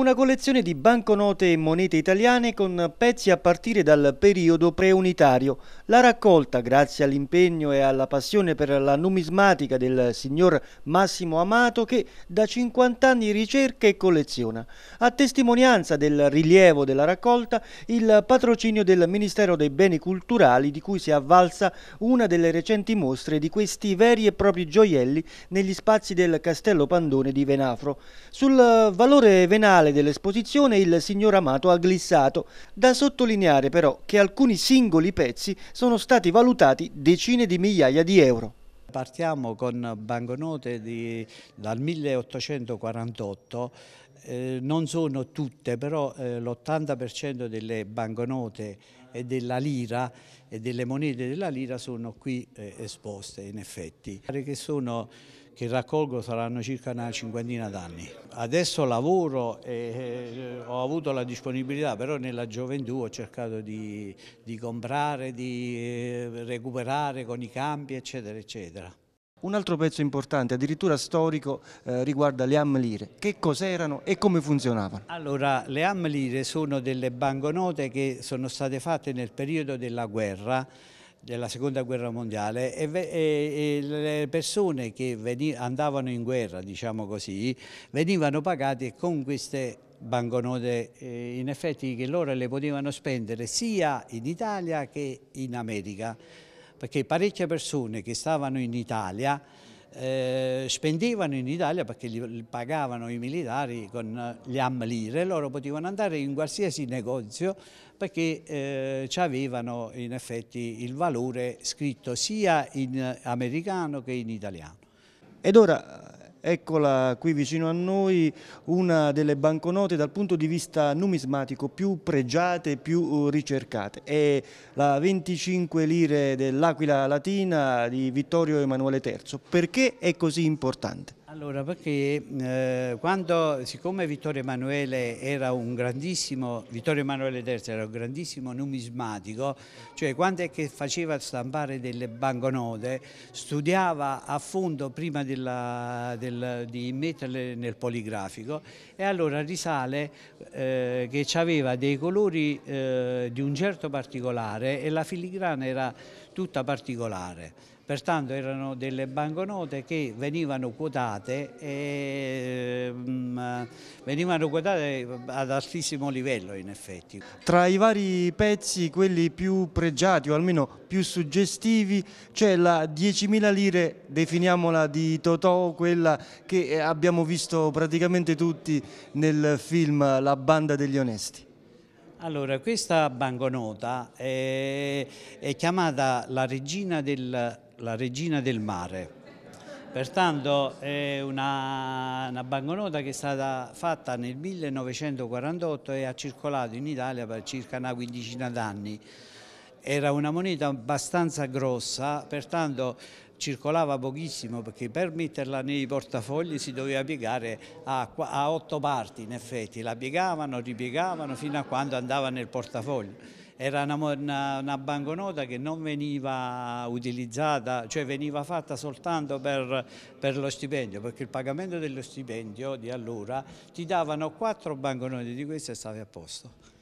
Una collezione di banconote e monete italiane con pezzi a partire dal periodo preunitario. La raccolta, grazie all'impegno e alla passione per la numismatica del signor Massimo Amato, che da 50 anni ricerca e colleziona. A testimonianza del rilievo della raccolta, il patrocinio del Ministero dei Beni Culturali, di cui si è avvalsa una delle recenti mostre di questi veri e propri gioielli negli spazi del Castello Pandone di Venafro. Sul valore venale generale dell'esposizione il signor Amato ha glissato, da sottolineare però che alcuni singoli pezzi sono stati valutati decine di migliaia di euro. Partiamo con banconote di, dal 1848, eh, non sono tutte, però eh, l'80% delle banconote e della lira e delle monete della lira sono qui eh, esposte in effetti. Pare che sono che raccolgo saranno circa una cinquantina d'anni. Adesso lavoro e ho avuto la disponibilità, però nella gioventù ho cercato di, di comprare, di eh, recuperare con i campi, eccetera, eccetera. Un altro pezzo importante, addirittura storico, eh, riguarda le AMLIRE. Che cos'erano e come funzionavano? Allora, le AMLIRE sono delle banconote che sono state fatte nel periodo della guerra della seconda guerra mondiale e, e, e le persone che andavano in guerra, diciamo così, venivano pagate con queste banconote eh, in effetti che loro le potevano spendere sia in Italia che in America perché parecchie persone che stavano in Italia eh, spendevano in Italia perché li pagavano i militari con eh, gli amlire, loro potevano andare in qualsiasi negozio perché eh, avevano in effetti il valore scritto sia in eh, americano che in italiano. Ed ora Eccola qui vicino a noi, una delle banconote dal punto di vista numismatico più pregiate, e più uh, ricercate. È la 25 lire dell'Aquila Latina di Vittorio Emanuele III. Perché è così importante? Allora, perché eh, quando, siccome Vittorio Emanuele era un grandissimo, Vittorio Emanuele III era un grandissimo numismatico, cioè quando è che faceva stampare delle banconote, studiava a fondo prima della, del, di metterle nel poligrafico e allora risale eh, che aveva dei colori eh, di un certo particolare e la filigrana era tutta particolare pertanto erano delle banconote che venivano quotate, e, mh, mm, venivano quotate ad altissimo livello in effetti. Tra i vari pezzi, quelli più pregiati o almeno più suggestivi, c'è la 10.000 lire, definiamola di Totò, quella che abbiamo visto praticamente tutti nel film La banda degli onesti. Allora, questa banconota è, è chiamata la regina del la regina del mare. Pertanto è una, una, banconota che è stata fatta nel 1948 e ha circolato in Italia per circa una quindicina d'anni. Era una moneta abbastanza grossa, pertanto circolava pochissimo perché per metterla nei portafogli si doveva piegare a, a otto parti in effetti, la piegavano, ripiegavano fino a quando andava nel portafoglio era una, una, una, banconota che non veniva utilizzata, cioè veniva fatta soltanto per, per, lo stipendio, perché il pagamento dello stipendio di allora ti davano quattro banconote di queste e stavi a posto.